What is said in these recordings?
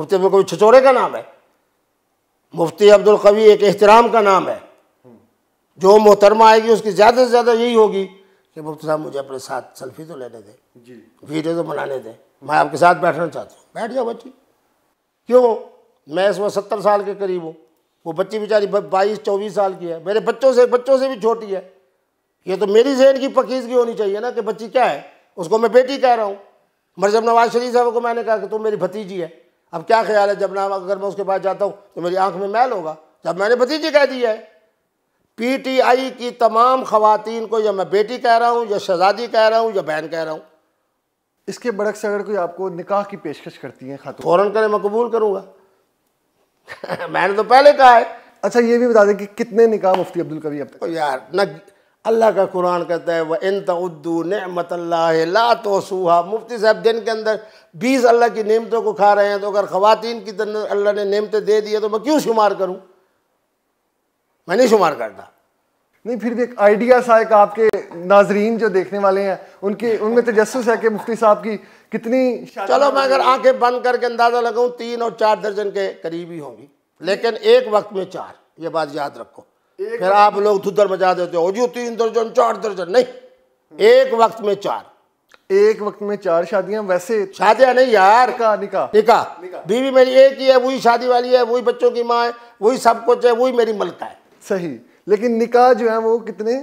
मुफ्ती अब्दुल कवी छिचोरे का नाम है मुफ्ती अब्दुल कवी एक एहतराम का नाम है जो मोहतरमा आएगी उसकी ज़्यादा से ज़्यादा यही होगी कि मुफ्ती साहब मुझे अपने साथ सेल्फी तो लेने दें वीडियो तो बनाने दें मैं आपके साथ बैठना चाहती हूँ बैठ जाओ बच्ची क्यों मैं इस वक्त सत्तर साल के करीब हूँ वो बच्ची बेचारी बाईस चौबीस साल की है मेरे बच्चों से बच्चों से भी छोटी है ये तो मेरी जहन की पकीजगी होनी चाहिए ना कि बच्ची क्या है उसको मैं बेटी कह रहा हूँ मरजब नवाज शरीफ साहब को मैंने कहा कि तुम मेरी भतीजी है अब क्या ख्याल है जब ना अगर मैं उसके पास जाता हूँ तो मेरी आंख में मैल होगा जब मैंने भतीजे कह दिया है पीटीआई की तमाम खातन को या मैं बेटी कह रहा हूँ या शहजादी कह रहा हूँ या बहन कह रहा हूँ इसके से अगर कोई आपको निकाह की पेशकश करती है खातून फ़ौरन करें मैं कबूल करूँगा मैंने तो पहले कहा है अच्छा ये भी बता दें कि कितने निकाह मुफ्ती अब्दुल कभी अब यार ना अल्लाह का कुरान कहता है वह इन तद्दू नमत ला तो सूहा मुफ्ती साहब दिन के अंदर बीस अल्लाह की नियमतों को खा रहे हैं तो अगर ख़वातीन की अल्लाह ने नियमतें दे दी है तो मैं क्यों शुमार करूँ मैं नहीं शुमार करता नहीं फिर भी एक आइडिया सा एक आपके नाजरीन जो देखने वाले हैं उनके उनमें तजस्स है कि मुफ्ती साहब की कितनी चलो मैं अगर आंखें बंद करके अंदाज़ा लगाऊँ तीन और चार दर्जन के करीब ही होंगी लेकिन एक वक्त में चार ये बात याद रखो फिर आप लोग धुदर मचा देते हो जो तीन दर्जन चार दर्जन नहीं एक वक्त में चार एक वक्त में चार शादियां वैसे शादियां नहीं यार निका निका निका, बीवी मेरी एक ही है वही शादी वाली है वही बच्चों की माँ है वही सब कुछ है वही मेरी मलका है सही लेकिन निका जो है वो कितने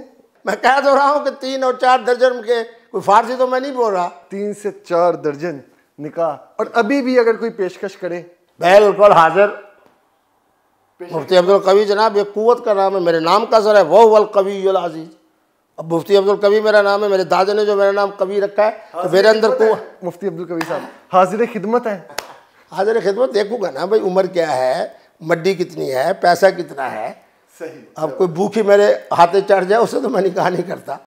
मैं कह दो तो रहा हूँ कि तीन और चार दर्जन के कोई फारसी तो मैं नहीं बोल रहा तीन से चार दर्जन निका और अभी भी अगर कोई पेशकश करे बिल्कुल हाजिर मुफ्ती अब्दुल कवी जनाब ये कुत का नाम है मेरे नाम का सर है वो वल कवी अजीज़ अब मुफ्ती अब्दुल कवी मेरा नाम है मेरे दादा ने जो मेरा नाम कवि रखा है तो मेरे अंदर को मुफ्ती अब्दुल कवी साहब हाजिर खिदमत है हाजिर खिदमत देखूंगा ना भाई उम्र क्या है मड्डी कितनी है पैसा कितना है सही अब कोई भूखी मेरे हाथे चढ़ जाए उसे तो मैं निकाह नहीं करता